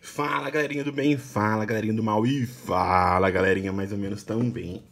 Fala galerinha do bem, fala galerinha do mal e fala galerinha mais ou menos também.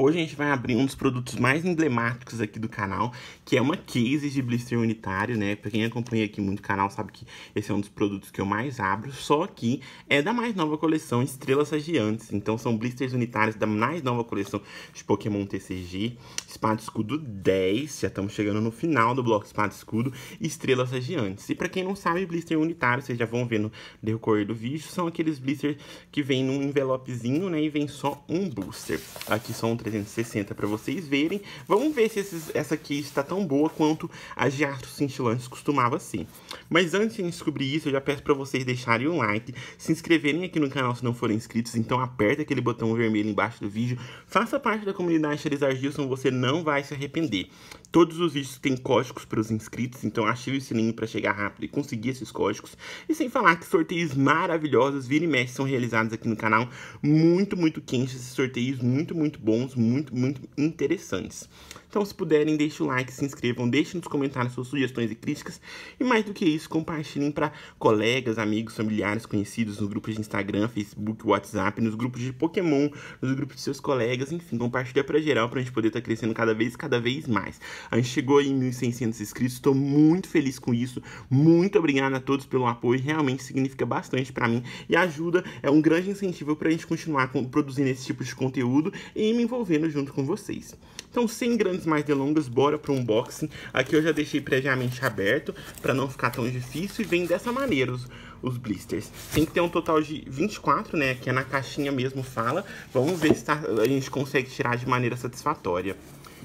Hoje a gente vai abrir um dos produtos mais emblemáticos aqui do canal, que é uma case de blister unitário, né? Pra quem acompanha aqui muito o canal sabe que esse é um dos produtos que eu mais abro, só que é da mais nova coleção Estrelas Sagiantes. Então são blisters unitários da mais nova coleção de Pokémon TCG, Espada Escudo 10, já estamos chegando no final do bloco Espada Escudo, Estrelas Sagiantes. E pra quem não sabe, blister unitário, vocês já vão ver no decorrer do vídeo, são aqueles blisters que vem num envelopezinho, né? E vem só um booster. Aqui são três 360 para vocês verem. Vamos ver se esses, essa aqui está tão boa quanto a de Astros Cintilantes costumava ser. Mas antes de descobrir isso, eu já peço para vocês deixarem o um like, se inscreverem aqui no canal se não forem inscritos, então aperta aquele botão vermelho embaixo do vídeo, faça parte da comunidade Charizard Gilson, você não vai se arrepender. Todos os vídeos têm códigos para os inscritos, então ative o sininho para chegar rápido e conseguir esses códigos. E sem falar que sorteios maravilhosos, vira e mexe, são realizados aqui no canal, muito, muito quentes, esses sorteios muito, muito bons, muito, muito interessantes. Então, se puderem, deixem o like, se inscrevam, deixem nos comentários suas sugestões e críticas. E mais do que isso, compartilhem para colegas, amigos, familiares, conhecidos, nos grupos de Instagram, Facebook, WhatsApp, nos grupos de Pokémon, nos grupos de seus colegas, enfim, compartilha para geral para a gente poder estar tá crescendo cada vez, cada vez mais. A gente chegou em 1.600 inscritos, estou muito feliz com isso. Muito obrigado a todos pelo apoio, realmente significa bastante para mim e ajuda, é um grande incentivo para a gente continuar com, produzindo esse tipo de conteúdo e me envolvendo junto com vocês. Então, sem grandes mais delongas, bora pro unboxing. Aqui eu já deixei previamente aberto para não ficar tão difícil e vem dessa maneira os, os blisters. Tem que ter um total de 24, né, que é na caixinha mesmo fala. Vamos ver se tá, a gente consegue tirar de maneira satisfatória.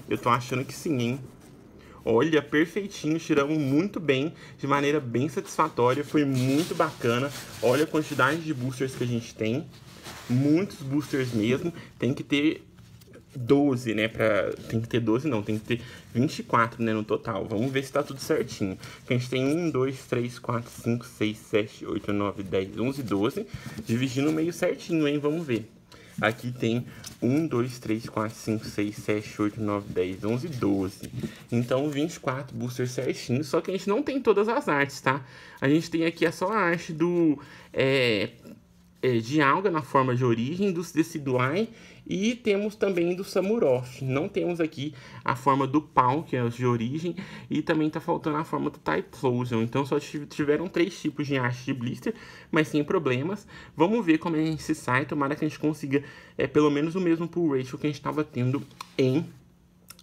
Eu tô achando que sim, hein? Olha, perfeitinho, tiramos muito bem, de maneira bem satisfatória, foi muito bacana. Olha a quantidade de boosters que a gente tem, muitos boosters mesmo. Tem que ter 12, né? Pra... Tem que ter 12, não, tem que ter 24, né? No total. Vamos ver se tá tudo certinho. Porque a gente tem 1, 2, 3, 4, 5, 6, 7, 8, 9, 10, 11, 12. Dividindo o meio certinho, hein? Vamos ver. Aqui tem 1, 2, 3, 4, 5, 6, 7, 8, 9, 10, 11, 12. Então, 24 boosters certinho. Só que a gente não tem todas as artes, tá? A gente tem aqui a é só a arte do é, é, de alga na forma de origem, dos deciduais e temos também do samuroff. Não temos aqui a forma do pau, que é de origem, e também está faltando a forma do Typhlosion. Então só tiveram três tipos de haste de blister, mas sem problemas. Vamos ver como a é gente se sai, tomara que a gente consiga é, pelo menos o mesmo pull ratio que a gente estava tendo em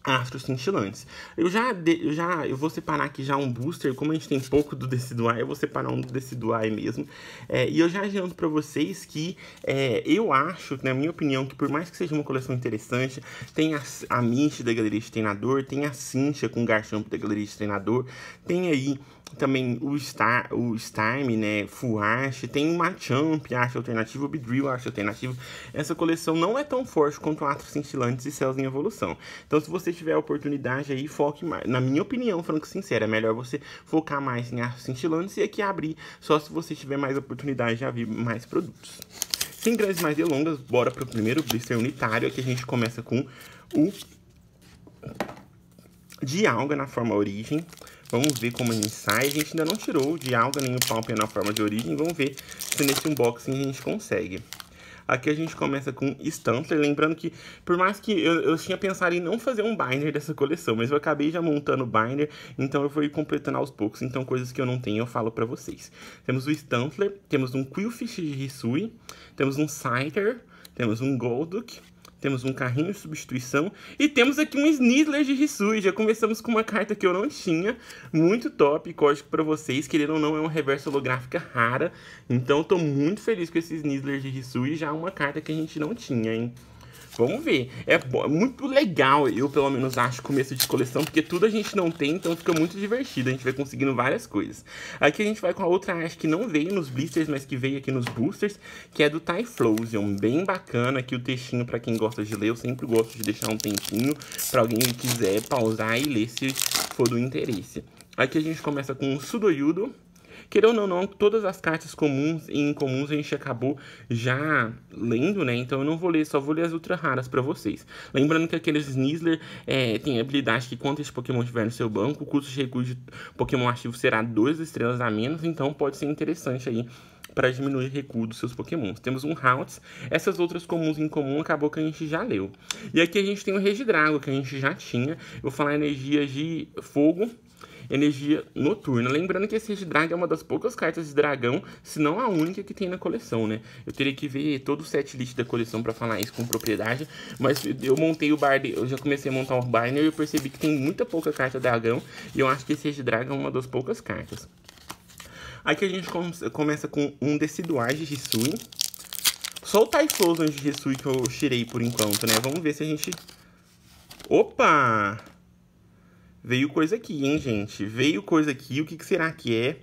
astros cintilantes. Eu já, de, eu já eu vou separar aqui já um booster, como a gente tem pouco do Decidueye, eu vou separar um do Decidueye mesmo. É, e eu já adianto para vocês que é, eu acho, na minha opinião, que por mais que seja uma coleção interessante, tem a, a Mish da Galeria de Treinador, tem a Cintia com o Garchamp da Galeria de Treinador, tem aí também o, Star, o Starm, né, Full tem uma Champ, arte alternativa, o Bedrill, arte alternativa. Essa coleção não é tão forte quanto astro Cintilantes e Céus em Evolução. Então, se você tiver a oportunidade aí, foque mais. Na minha opinião, franco sincera, é melhor você focar mais em astro Cintilantes e aqui abrir só se você tiver mais oportunidade de abrir mais produtos. Sem grandes mais delongas, bora pro primeiro blister unitário. Aqui a gente começa com o de alga na forma origem. Vamos ver como a gente sai. A gente ainda não tirou de alga nem o palper na forma de origem. Vamos ver se nesse unboxing a gente consegue. Aqui a gente começa com Stampler, lembrando que por mais que eu, eu tinha pensado em não fazer um binder dessa coleção, mas eu acabei já montando o binder, então eu vou ir completando aos poucos, então coisas que eu não tenho eu falo para vocês. Temos o Stampler, temos um Quillfish de Hisui, temos um Scyther, temos um Golduck, temos um carrinho de substituição e temos aqui um Snizzler de Hisui. Já começamos com uma carta que eu não tinha, muito top, código para vocês, querendo ou não, é uma reversa holográfica rara, então estou muito feliz com esse Snizzler de e já uma carta que a gente não tinha, hein. Vamos ver. É, é muito legal, eu pelo menos acho, começo de coleção, porque tudo a gente não tem, então fica muito divertido. A gente vai conseguindo várias coisas. Aqui a gente vai com a outra arte que não veio nos blisters, mas que veio aqui nos boosters, que é do Typhlosion. Bem bacana aqui o textinho para quem gosta de ler. Eu sempre gosto de deixar um tempinho para alguém que quiser pausar e ler se for do interesse. Aqui a gente começa com o Sudoyudo querendo ou não, todas as cartas comuns e incomuns a gente acabou já lendo, né? Então eu não vou ler, só vou ler as ultra raras para vocês. Lembrando que aqueles Snizzler é, tem habilidade que quando esse Pokémon estiver no seu banco, o custo de recurso de Pokémon ativo será 2 estrelas a menos, então pode ser interessante aí para diminuir o recuo dos seus pokémons. Temos um Haunts, essas outras comuns em comum acabou que a gente já leu. E aqui a gente tem o Regidrago, que a gente já tinha. Eu vou falar energias de fogo, energia noturna. Lembrando que esse Drag é uma das poucas cartas de dragão, se não a única que tem na coleção, né? Eu teria que ver todo o setlist da coleção para falar isso com propriedade, mas eu montei o Barney, eu já comecei a montar o Barney e eu percebi que tem muita pouca carta dragão, e eu acho que esse Drag é uma das poucas cartas. Aqui a gente começa com um Deciduar de Hisui. Só o Typhlosion de Hisui que eu tirei por enquanto, né? Vamos ver se a gente... Opa! Veio coisa aqui, hein, gente? Veio coisa aqui. O que, que será que é?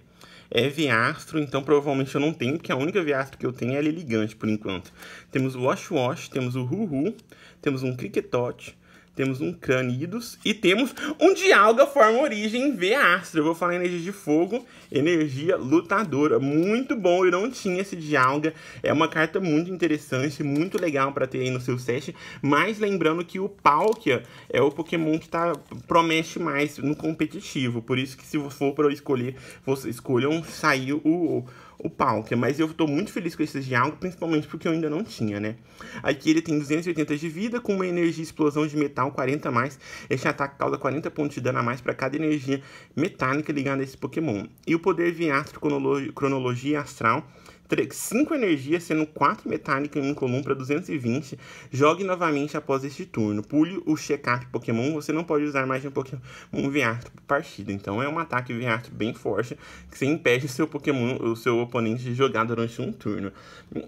É Viastro, então provavelmente eu não tenho, porque a única Viastro que eu tenho é a Elegante, por enquanto. Temos o Wash Wash, temos o Ruhu, temos um cricketote temos um crânidos e temos um Dialga forma origem V astro. Eu vou falar energia de fogo, energia lutadora. Muito bom, eu não tinha esse Dialga. É uma carta muito interessante, muito legal para ter aí no seu set. Mas lembrando que o Palkia é o Pokémon que tá, promete mais no competitivo. Por isso que se for para escolher, você escolham sair o o Palkia, é mas eu estou muito feliz com esse diálogo, principalmente porque eu ainda não tinha, né? Aqui ele tem 280 de vida, com uma energia explosão de metal 40 a mais. Este ataque causa 40 pontos de dano a mais para cada energia metálica ligada a esse Pokémon. E o poder via astro cronologia astral 5 energias, sendo 4 metálica em um comum para 220. Jogue novamente após este turno. Pule o check-up Pokémon. Você não pode usar mais de um Pokémon Veastro por partida. Então é um ataque Veastro bem forte que você impede o seu Pokémon, o seu oponente de jogar durante um turno.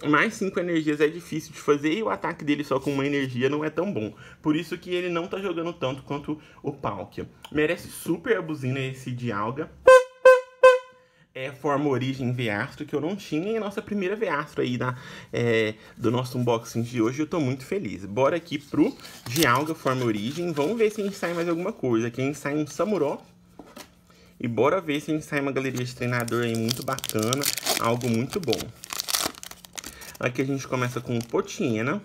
Mais 5 energias é difícil de fazer e o ataque dele só com uma energia não é tão bom. Por isso que ele não tá jogando tanto quanto o Palkia. Merece super a buzina esse Dialga é, forma origem Veastro, que eu não tinha, e a nossa primeira Veastro aí da é, do nosso unboxing de hoje, eu tô muito feliz. Bora aqui pro Dialga forma origem, vamos ver se a gente sai mais alguma coisa. Aqui a gente sai um Samuró, e bora ver se a gente sai uma galeria de treinador aí muito bacana, algo muito bom. Aqui a gente começa com o Potiena. Né?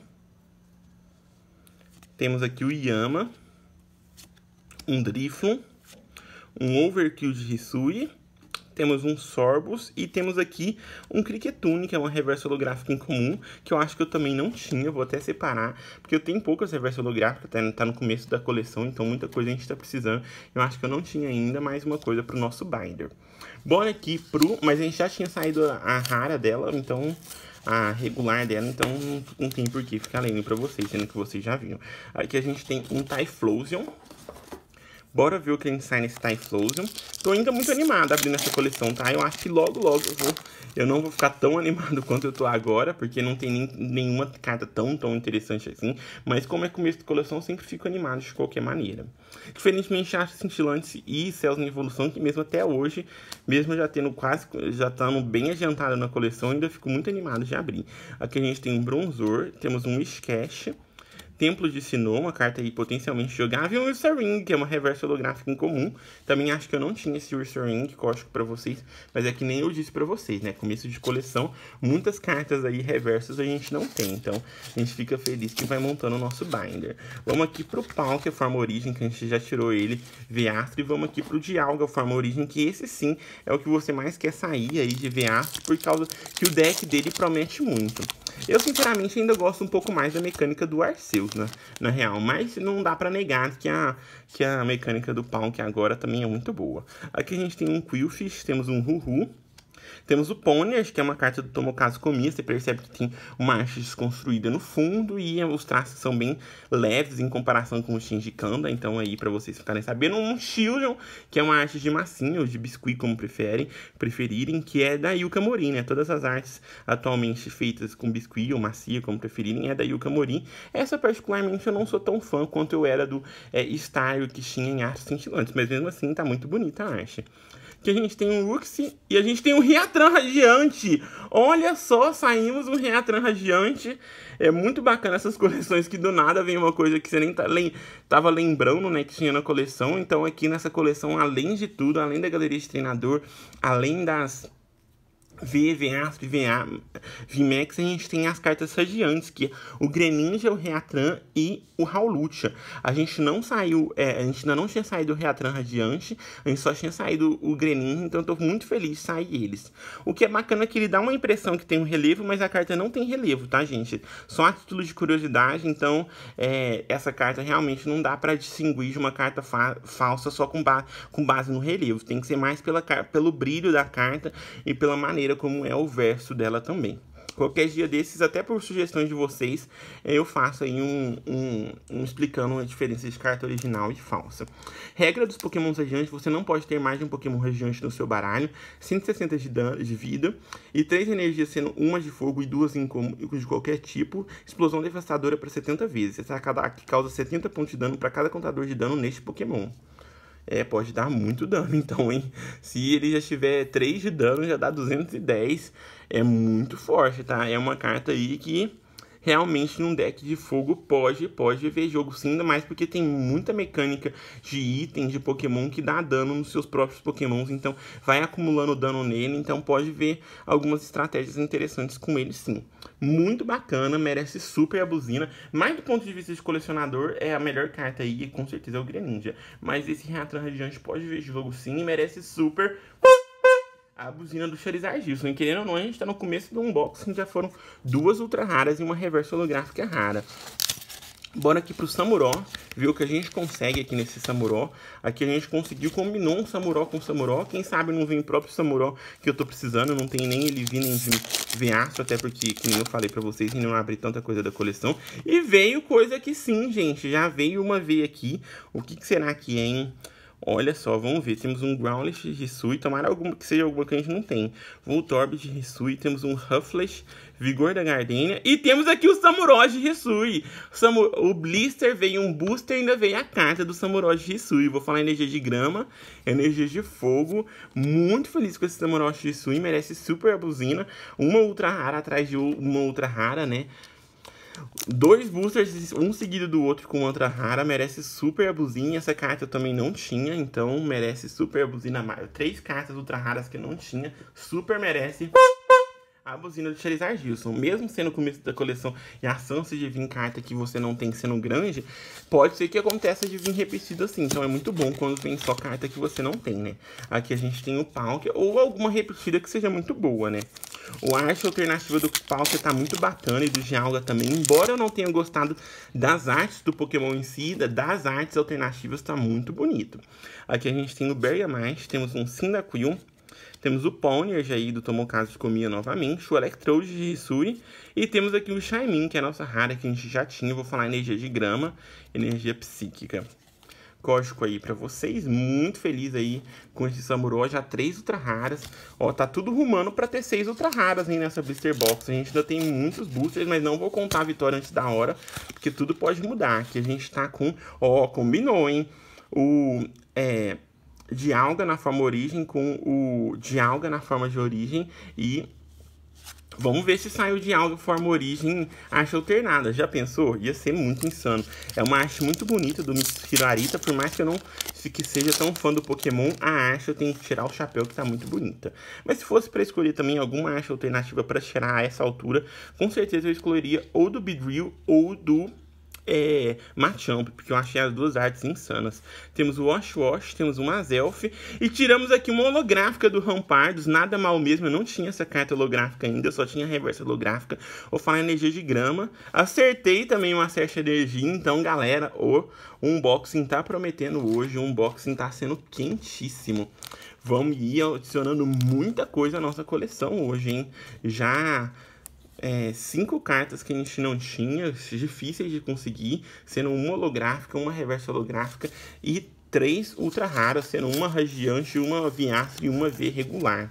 Temos aqui o Yama. Um Driflon. Um Overkill de Hisui temos um Sorbus e temos aqui um Cricketune, que é uma reversa holográfica incomum, que eu acho que eu também não tinha, vou até separar, porque eu tenho poucas reversas holográficas, tá, tá no começo da coleção, então muita coisa a gente está precisando. Eu acho que eu não tinha ainda mais uma coisa para o nosso binder. Bora aqui pro... mas a gente já tinha saído a, rara dela, então a regular dela, então não, tem por que ficar lendo para vocês, sendo que vocês já viram. Aqui a gente tem um Typhlosion, Bora ver o que a gente sai nesse Typhlosion. Tô ainda muito animada abrindo essa coleção, tá? Eu acho que logo, logo eu vou... Eu não vou ficar tão animado quanto eu tô agora, porque não tem nem, nenhuma carta tão, tão interessante assim. Mas como é começo de coleção, eu sempre fico animado de qualquer maneira. Diferentemente, acho Cintilantes e Céus em Evolução, que mesmo até hoje, mesmo já tendo quase... Já estando bem adiantado na coleção, ainda fico muito animado de abrir. Aqui a gente tem um Bronzor, temos um Sketch Templo de Sinnoh, uma carta aí potencialmente jogável, e um Ursa Ring, que é uma reversa holográfica incomum. Também acho que eu não tinha esse Ursa Ring cóstico para vocês, mas é que nem eu disse para vocês, né? Começo de coleção, muitas cartas aí reversas a gente não tem, então a gente fica feliz que vai montando o nosso binder. Vamos aqui pro Pau, que é a forma origem, que a gente já tirou ele, Veastro, e vamos aqui pro Dialga, forma origem, que esse sim é o que você mais quer sair aí de Veastro, por causa que o deck dele promete muito. Eu, sinceramente, ainda gosto um pouco mais da mecânica do Arceus na, na real. Mas não dá para negar que a, que a mecânica do pau que agora também é muito boa. Aqui a gente tem um Quilfish, temos um Ruhu, temos o Pônias, que é uma carta do Tomokazu Komiya. Você percebe que tem uma arte desconstruída no fundo e os traços são bem leves em comparação com o Shinji Kanda. Então, aí, para vocês ficarem sabendo, um Shillion, que é uma arte de massinha ou de biscuit, como preferem, preferirem, que é da Yuka Mori, né? Todas as artes atualmente feitas com biscuit ou macia, como preferirem, é da Yuka Mori. Essa, particularmente, eu não sou tão fã quanto eu era do é, Style que tinha em artes cintilantes, mas mesmo assim tá muito bonita a arte que a gente tem um Luxi e a gente tem um Riatran Radiante. Olha só, saímos um Riatran Radiante. É muito bacana essas coleções que do nada vem uma coisa que você nem tá, lem tava lembrando, né, que tinha na coleção. Então aqui nessa coleção, além de tudo, além da galeria de treinador, além das V, VA, VA, VMAX, a gente tem as cartas radiantes, que é o Greninja, o Reatran e o Raulucha. A gente não saiu, é, a gente ainda não tinha saído o Reatran radiante, a gente só tinha saído o Greninja, então eu tô muito feliz de sair eles. O que é bacana é que ele dá uma impressão que tem um relevo, mas a carta não tem relevo, tá, gente? Só a título de curiosidade, então é, essa carta realmente não dá para distinguir de uma carta fa falsa só com, ba com base no relevo. Tem que ser mais pela, pelo brilho da carta e pela maneira maneira como é o verso dela também. Qualquer dia desses, até por sugestões de vocês, eu faço aí um, um, um, explicando a diferença de carta original e falsa. Regra dos pokémons Regiões, você não pode ter mais de um pokémon radiante no seu baralho, 160 de, dano, de vida, e três energias sendo uma de fogo e duas de qualquer tipo, explosão devastadora para 70 vezes. Essa é que causa 70 pontos de dano para cada contador de dano neste pokémon é, pode dar muito dano, então, hein? Se ele já tiver 3 de dano, já dá 210. É muito forte, tá? É uma carta aí que realmente num deck de fogo pode, pode ver jogo sim, ainda mais porque tem muita mecânica de itens de Pokémon que dá dano nos seus próprios Pokémons, então vai acumulando dano nele, então pode ver algumas estratégias interessantes com ele sim. Muito bacana, merece super a buzina, mas do ponto de vista de colecionador é a melhor carta aí, e com certeza é o Greninja. Mas esse Reatran Radiante pode ver jogo sim e merece super a buzina do Charizard Gilson. E querendo ou não, a gente está no começo do unboxing, já foram duas ultra raras e uma reversa holográfica rara. Bora aqui pro Samuró, ver o que a gente consegue aqui nesse Samuró. Aqui a gente conseguiu, combinou um Samuró com um Samuró. Quem sabe não vem o próprio Samuró que eu tô precisando, não tem nem ele vir nem Veastro, até porque, como eu falei pra vocês, não abri tanta coisa da coleção. E veio coisa que sim, gente, já veio uma veia aqui. O que, que será que é, hein? Olha só, vamos ver. Temos um Groundless de Hisui, tomara alguma, que seja alguma que a gente não tem. Voltorb de Hisui, temos um Ruffles, Vigor da Gardenia. E temos aqui o Samurai de Hisui. Samu o Blister veio um Booster e ainda veio a carta do Samurai de Hisui. Vou falar energia de grama, energia de fogo. Muito feliz com esse Samurai de Hisui, merece super a buzina. Uma ultra rara atrás de uma ultra rara, né? Dois boosters, um seguido do outro com outra rara, merece super abusinha. Essa carta eu também não tinha, então merece super buzina mais. Três cartas ultra raras que eu não tinha, super merece a buzina do Charizard Gilson. Mesmo sendo o começo da coleção e a chance de vir carta que você não tem sendo grande, pode ser que aconteça de vir repetido assim. Então é muito bom quando tem só carta que você não tem, né? Aqui a gente tem o Palkia ou alguma repetida que seja muito boa, né? O arte alternativa do Palkia tá muito bacana e do Gialga também. Embora eu não tenha gostado das artes do Pokémon em si, das artes alternativas tá muito bonito. Aqui a gente tem o Bergamite, temos um Cyndaquil, temos o Ponyard aí do Tomokazu Komiya novamente, o Electrode de Hisui. E temos aqui o Shaimin, que é a nossa rara que a gente já tinha. vou falar energia de grama, energia psíquica. Código aí pra vocês, muito feliz aí com esse Samuro, já três ultra raras. Ó, tá tudo rumando pra ter seis ultra raras aí nessa blister box. A gente ainda tem muitos boosters, mas não vou contar a vitória antes da hora, porque tudo pode mudar. Aqui a gente tá com, ó, combinou, hein? O, é, de alga na forma origem com o de alga na forma de origem e Vamos ver se saiu de alga forma origem arte alternada. Já pensou? Ia ser muito insano. É uma arte muito bonita do Mitsirarita, por mais que eu não que seja tão fã do Pokémon, a arte eu tenho que tirar o chapéu que tá muito bonita. Mas se fosse para escolher também alguma arte alternativa para tirar a essa altura, com certeza eu escolheria ou do Beedrill ou do é, Machamp, porque eu achei as duas artes insanas. Temos o Wash Wash, temos uma Zelf, e tiramos aqui uma holográfica do Rampardos, nada mal mesmo, eu não tinha essa carta holográfica ainda, eu só tinha a reversa holográfica, O falar energia de grama. Acertei também uma certa energia, então galera, o unboxing tá prometendo hoje, o unboxing tá sendo quentíssimo. Vamos ir adicionando muita coisa à nossa coleção hoje, hein? Já é, cinco cartas que a gente não tinha, difíceis de conseguir, sendo uma holográfica, uma reversa holográfica e três ultra raras, sendo uma radiante, uma viastra e uma V regular.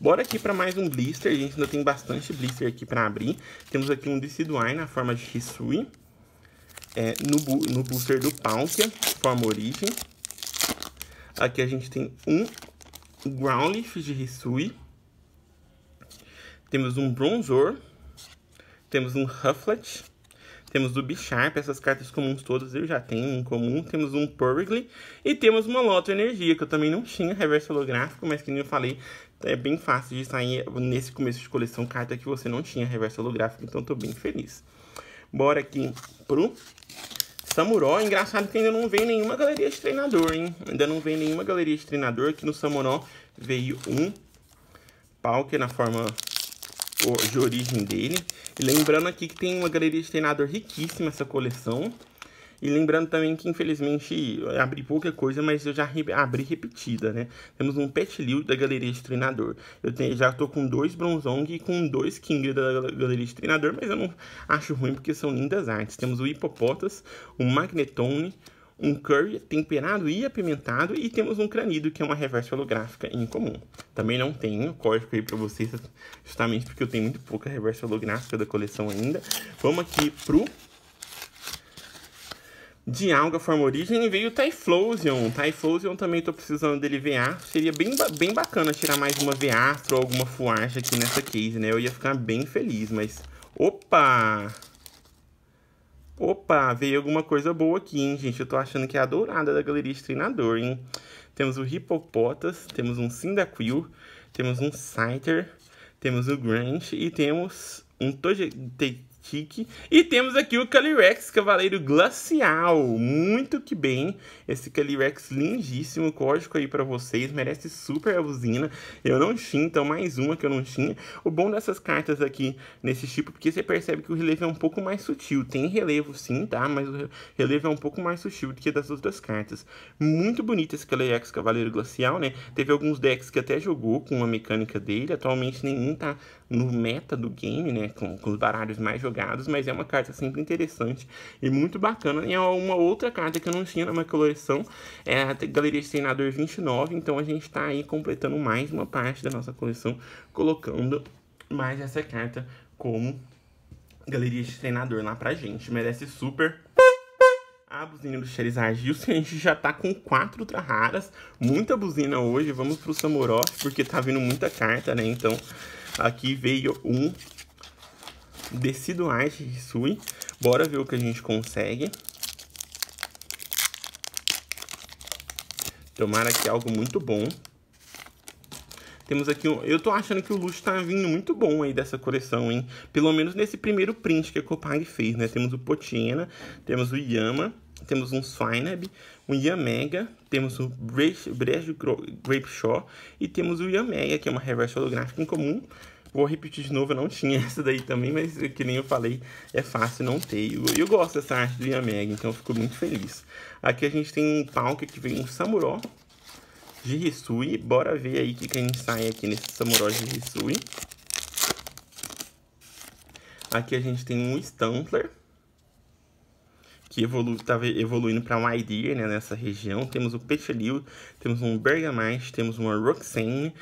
Bora aqui para mais um blister, a gente ainda tem bastante blister aqui para abrir. Temos aqui um Decidueye na forma de Hisui, é, no, no booster do Palkia, forma origem. Aqui a gente tem um Groundleaf de Hisui. Temos um Bronzor temos um hufflet Temos o bisharp essas cartas comuns todas eu já tenho em comum. Temos um Purgly. E temos uma Loto Energia, que eu também não tinha reverso holográfico, mas que nem eu falei, é bem fácil de sair nesse começo de coleção carta que você não tinha reverso holográfico, então tô bem feliz. Bora aqui pro Samuró, engraçado que ainda não vem nenhuma galeria de treinador, hein? Ainda não vem nenhuma galeria de treinador. Aqui no Samuró veio um Palker na forma de origem dele. E lembrando aqui que tem uma galeria de treinador riquíssima essa coleção. E lembrando também que, infelizmente, eu abri pouca coisa, mas eu já abri repetida, né? Temos um Pet Liu da Galeria de Treinador. Eu tenho, já tô com dois Bronzong e com dois King da Galeria de Treinador, mas eu não acho ruim porque são lindas artes. Temos o Hipopotas, o Magnetone, um curry temperado e apimentado e temos um cranido, que é uma reversa holográfica incomum. Também não tenho código aí para vocês, justamente porque eu tenho muito pouca reversa holográfica da coleção ainda. Vamos aqui pro de alga forma origem veio o Typhlosion. Typhlosion também estou precisando dele VA. Seria bem, bem bacana tirar mais uma VA ou alguma fuagem aqui nessa case, né? Eu ia ficar bem feliz, mas... Opa! Opa, veio alguma coisa boa aqui, hein, gente? Eu tô achando que é a dourada da galeria de treinador, hein? Temos o Hippopotas, temos um Cyndaquil, temos um Scyther, temos o Grant e temos um Togekiss Kick. E temos aqui o Calyrex, Cavaleiro Glacial. Muito que bem. Esse Calyrex lindíssimo, código aí pra vocês. Merece super a usina. Eu não tinha, então mais uma que eu não tinha. O bom dessas cartas aqui, nesse tipo, porque você percebe que o relevo é um pouco mais sutil. Tem relevo sim, tá? Mas o relevo é um pouco mais sutil do que das outras cartas. Muito bonito esse Calyrex Cavaleiro Glacial, né? Teve alguns decks que até jogou com a mecânica dele. Atualmente nenhum tá no meta do game, né? Com, com os baralhos mais jogados jogados, mas é uma carta sempre interessante e muito bacana. E é uma outra carta que eu não tinha na minha coleção, é a Galeria de Treinador 29, então a gente está aí completando mais uma parte da nossa coleção, colocando mais essa carta como Galeria de Treinador lá pra gente. Merece super a buzina do Charizard Gilson. A gente já tá com quatro ultra raras. Muita buzina hoje. Vamos pro Samurott, porque tá vindo muita carta, né? Então, aqui veio um, Decido Arte Sui. Bora ver o que a gente consegue. Tomara que algo muito bom. Temos aqui, um... eu tô achando que o luxo tá vindo muito bom aí dessa coleção, hein? Pelo menos nesse primeiro print que a Copag fez, né? Temos o Potiena, temos o Yama, temos um Swineb, um Yamega, temos o Brejo Grape Shaw e temos o Yamega, que é uma reversa holográfica em comum. Vou repetir de novo, eu não tinha essa daí também, mas é que nem eu falei, é fácil não ter. Eu, eu gosto dessa arte do Yameg, então eu fico muito feliz. Aqui a gente tem um palco que vem um samuró de Risui. Bora ver aí o que, que a gente sai aqui nesse samuró de Risui. Aqui a gente tem um Stampler que evolu tá evoluindo para um Idea né, nessa região. Temos o Peteliu, temos um Bergamite, temos uma Roxane,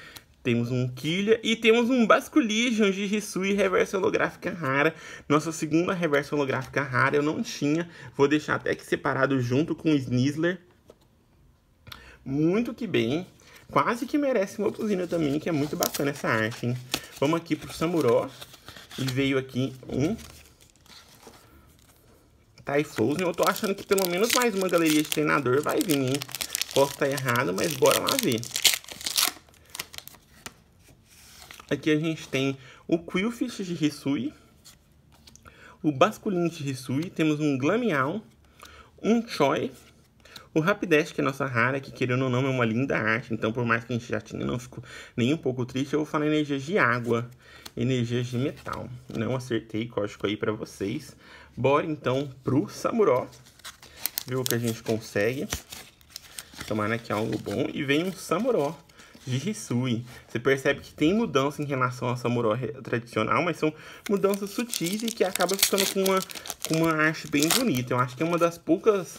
temos um Killia e temos um Basculigion de Jisui reversa holográfica rara. Nossa segunda reversa holográfica rara eu não tinha, vou deixar até que separado junto com o Snizzler. Muito que bem, quase que merece uma cozinha também, que é muito bacana essa arte, hein? Vamos aqui pro Samuró e veio aqui um Typhlosion. Eu tô achando que pelo menos mais uma galeria de treinador vai vir, hein? Posso estar tá errado, mas bora lá ver. Aqui a gente tem o Quillfish de Hisui, o Basculin de Hisui, temos um Glamion, um Choi, o Rapidash, que é nossa rara, que querendo ou não é uma linda arte, então por mais que a gente já tinha não ficou nem um pouco triste, eu vou falar energias de água, energias de metal. Não acertei, código aí para vocês. Bora então pro Samuró, ver o que a gente consegue. Tomara que é algo bom. E vem um Samuró de Jisui. Você percebe que tem mudança em relação ao samurai tradicional, mas são mudanças sutis e que acaba ficando com uma, com uma arte bem bonita. Eu acho que é uma das poucas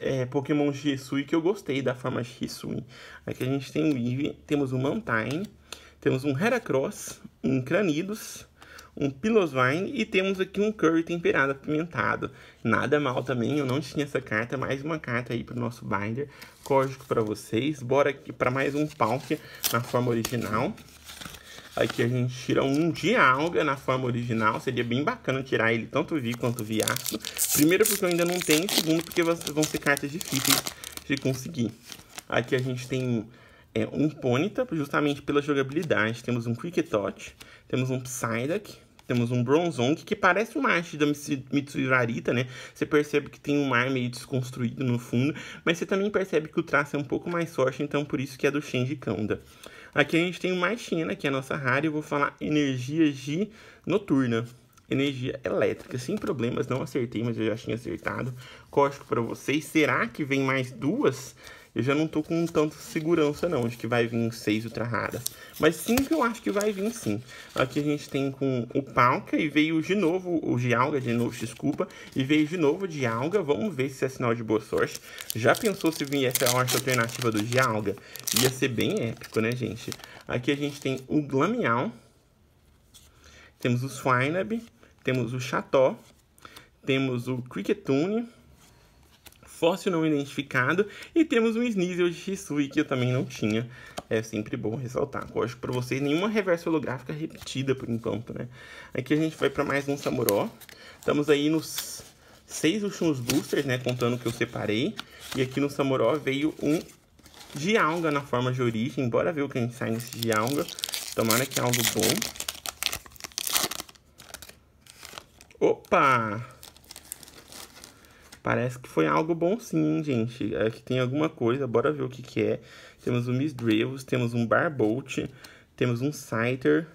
é, Pokémon Jisui que eu gostei da forma Jisui. Aqui é a gente tem o Eevee, temos o Mantine, temos um Heracross, um Cranidos um Pillows e temos aqui um Curry temperado apimentado. Nada mal também, eu não tinha essa carta, é mais uma carta aí para o nosso binder, código para vocês. Bora aqui para mais um Palk na forma original. Aqui a gente tira um de alga na forma original. Seria bem bacana tirar ele tanto vi quanto viaço. Primeiro porque eu ainda não tenho. Segundo porque vão ser cartas difíceis de conseguir. Aqui a gente tem é, um Ponyta, justamente pela jogabilidade. Temos um touch temos um Psyduck, temos um Bronzong, que parece uma arte da Mitsui Arita, né? Você percebe que tem um mar meio desconstruído no fundo, mas você também percebe que o traço é um pouco mais forte, então por isso que é do Shenji Kanda. Aqui a gente tem mais China, que é a nossa rara, eu vou falar energia de noturna energia elétrica. Sem problemas, não acertei, mas eu já tinha acertado. Código para vocês. Será que vem mais duas? eu já não tô com tanta segurança não de que vai vir seis ultra raras. Mas cinco eu acho que vai vir sim. Aqui a gente tem com o Palca e veio de novo o de alga, de novo, desculpa, e veio de novo de alga. Vamos ver se é sinal de boa sorte. Já pensou se vir essa horta alternativa do de alga? Ia ser bem épico, né, gente? Aqui a gente tem o Glamial, temos o Swinab, temos o Cható, temos o Cricketune, fóssil não identificado. E temos um Sneasel de Shisui, que eu também não tinha. É sempre bom ressaltar. Eu acho que pra vocês nenhuma reversa holográfica repetida por enquanto, né? Aqui a gente vai para mais um Samuró. Estamos aí nos seis últimos boosters, né? Contando que eu separei. E aqui no Samuró veio um Gialga na forma de origem. Bora ver o que a gente sai nesse Gialga. Tomara que é algo bom. Opa! Parece que foi algo bom sim, gente. É que tem alguma coisa, bora ver o que que é. Temos um Miss temos um Barbolt, temos um Scyther,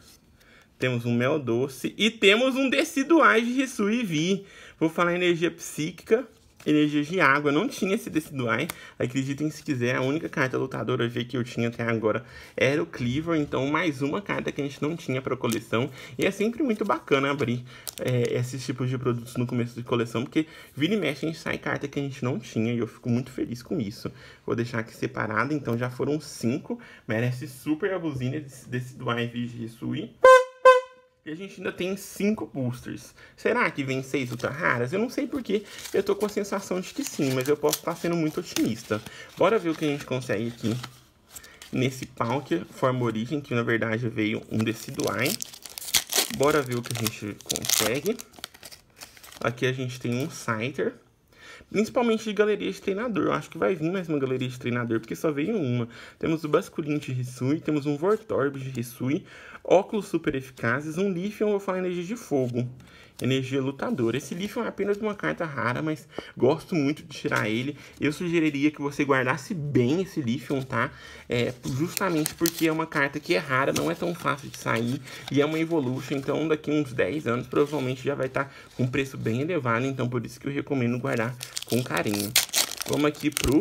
temos um Mel Doce e temos um Decidueye de Rissu Vi. Vou falar energia psíquica. Energia de água. não tinha esse Decidueye, acreditem se quiser, a única carta lutadora que eu tinha até agora era o Cleaver, então mais uma carta que a gente não tinha para coleção. E é sempre muito bacana abrir é, esses tipos de produtos no começo de coleção, porque vira e mexe a gente sai carta que a gente não tinha e eu fico muito feliz com isso. Vou deixar aqui separado, então já foram cinco, merece super a buzina desse Decidueye Vigia Sui. E a gente ainda tem cinco boosters. Será que vem seis ultra raras? Eu não sei porque eu tô com a sensação de que sim, mas eu posso estar tá sendo muito otimista. Bora ver o que a gente consegue aqui nesse pau forma origem, que na verdade veio um decidueye. Bora ver o que a gente consegue. Aqui a gente tem um Scyther. Principalmente de galeria de treinador. Eu acho que vai vir mais uma galeria de treinador, porque só veio uma. Temos o Basculin de Risui, temos um Vortorb de Risui, óculos super eficazes, um Lithium ou Energia de Fogo. Energia Lutadora. Esse lixo é apenas uma carta rara, mas gosto muito de tirar ele. Eu sugeriria que você guardasse bem esse lixo, tá? É, justamente porque é uma carta que é rara, não é tão fácil de sair e é uma Evolution, então daqui uns 10 anos provavelmente já vai estar tá com preço bem elevado, então por isso que eu recomendo guardar com carinho. Vamos aqui pro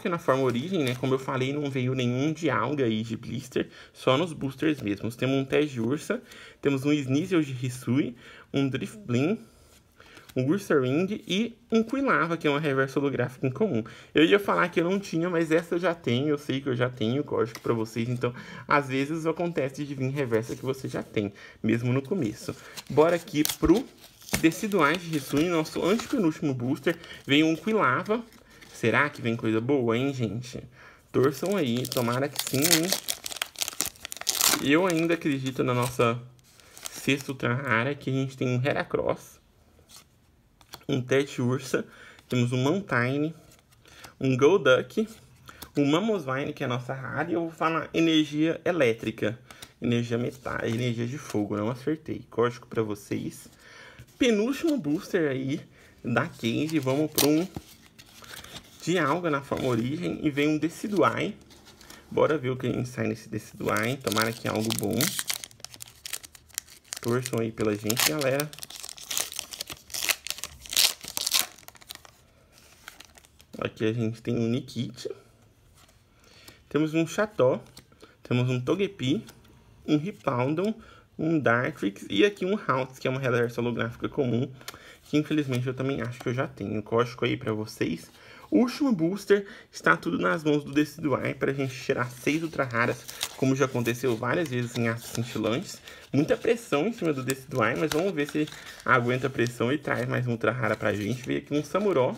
que na forma origem, né? Como eu falei, não veio nenhum de alga e de blister, só nos boosters mesmos. Temos um Ursa, temos um Sneasel de Hisui, um Drifblim, um Ursaring e um Quilava, que é uma reversa holográfica incomum. Eu ia falar que eu não tinha, mas essa eu já tenho, eu sei que eu já tenho código para vocês, então às vezes acontece de vir reversa que você já tem, mesmo no começo. Bora aqui pro Decidueye de Hisui, nosso antepenúltimo booster, veio um Quilava, Será que vem coisa boa, hein, gente? Torçam aí, tomara que sim, hein? Eu ainda acredito na nossa sexta ultra que a gente tem um Heracross, um Tete Ursa, temos um Mantine, um Golduck, um Mamosvine, que é a nossa rara, e eu vou falar energia elétrica, energia metal, energia de fogo, não acertei. Código para vocês. Penúltimo booster aí da Cage, vamos para um de alga na forma origem e vem um deciduai. Bora ver o que a gente sai nesse deciduai. Tomara que é algo bom. Torçam aí pela gente, galera. Aqui a gente tem um Nikit. Temos um Cható. Temos um Togepi. Um Ripaldon. Um Dartrix. E aqui um Haunts, que é uma realidade holográfica comum. Que infelizmente eu também acho que eu já tenho. Código aí pra vocês. O último booster está tudo nas mãos do Deciduar para a gente tirar seis ultra raras, como já aconteceu várias vezes em aços cintilantes. Muita pressão em cima do Deciduar, mas vamos ver se aguenta a pressão e traz mais um ultra rara para a gente. Veio aqui um Samuró,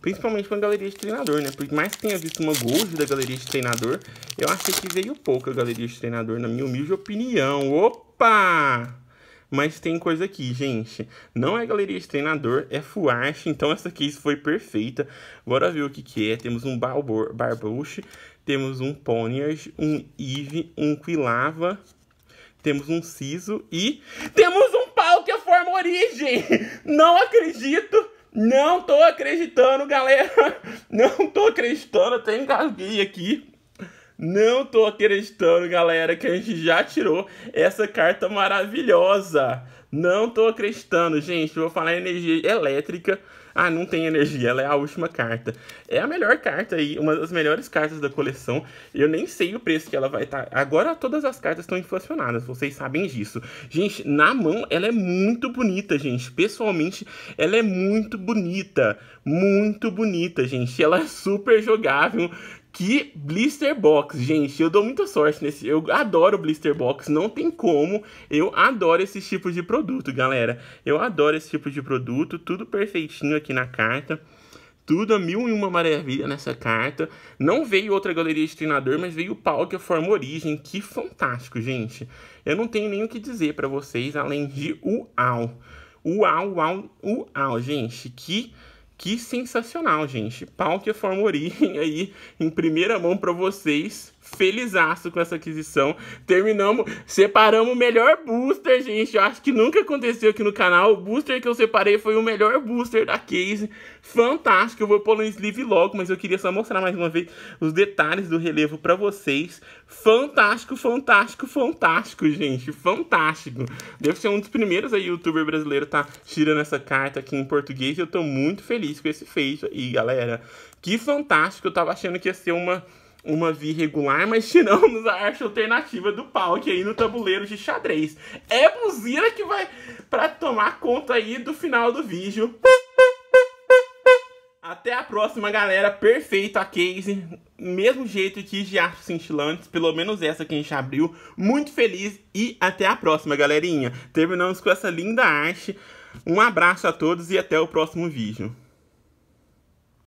Principalmente com a galeria de treinador, né? Por mais que tenha visto uma gold da galeria de treinador, eu achei que veio pouca galeria de treinador, na minha humilde opinião. Opa! Mas tem coisa aqui, gente. Não é galeria de treinador, é fuache. Então essa case foi perfeita. Bora ver o que, que é. Temos um Barbor, Barbush, temos um Ponyard, um Eve, um Quilava, temos um Siso e temos um pau que é forma origem. Não acredito. Não tô acreditando, galera. Não tô acreditando. Até engasguei aqui. Não tô acreditando, galera, que a gente já tirou essa carta maravilhosa. Não tô acreditando, gente. Vou falar energia elétrica. Ah, não tem energia, ela é a última carta. É a melhor carta aí, uma das melhores cartas da coleção. Eu nem sei o preço que ela vai estar. Tá. Agora todas as cartas estão inflacionadas, vocês sabem disso. Gente, na mão ela é muito bonita, gente. Pessoalmente, ela é muito bonita. Muito bonita, gente. Ela é super jogável, que blister box, gente, eu dou muita sorte nesse. Eu adoro blister box, não tem como. Eu adoro esse tipo de produto, galera. Eu adoro esse tipo de produto, tudo perfeitinho aqui na carta. Tudo a mil e uma maravilha nessa carta. Não veio outra galeria de treinador, mas veio o pau que forma origem. Que fantástico, gente. Eu não tenho nem o que dizer para vocês, além de uau. Uau, uau, uau, gente. Que que sensacional, gente. Pau que origem aí em primeira mão para vocês felizaço com essa aquisição. Terminamos, separamos o melhor booster, gente. Eu acho que nunca aconteceu aqui no canal. O booster que eu separei foi o melhor booster da case. Fantástico, eu vou pôr no sleeve logo, mas eu queria só mostrar mais uma vez os detalhes do relevo pra vocês. Fantástico, fantástico, fantástico, gente. Fantástico. Deve ser um dos primeiros aí, youtuber brasileiro tá tirando essa carta aqui em português. E eu tô muito feliz com esse feito aí, galera. Que fantástico, eu tava achando que ia ser uma uma via irregular, mas tiramos a arte alternativa do que aí no tabuleiro de xadrez. É buzina que vai para tomar conta aí do final do vídeo. Até a próxima, galera. Perfeito a case. Mesmo jeito que de artes cintilantes, pelo menos essa que a gente abriu. Muito feliz e até a próxima, galerinha. Terminamos com essa linda arte. Um abraço a todos e até o próximo vídeo.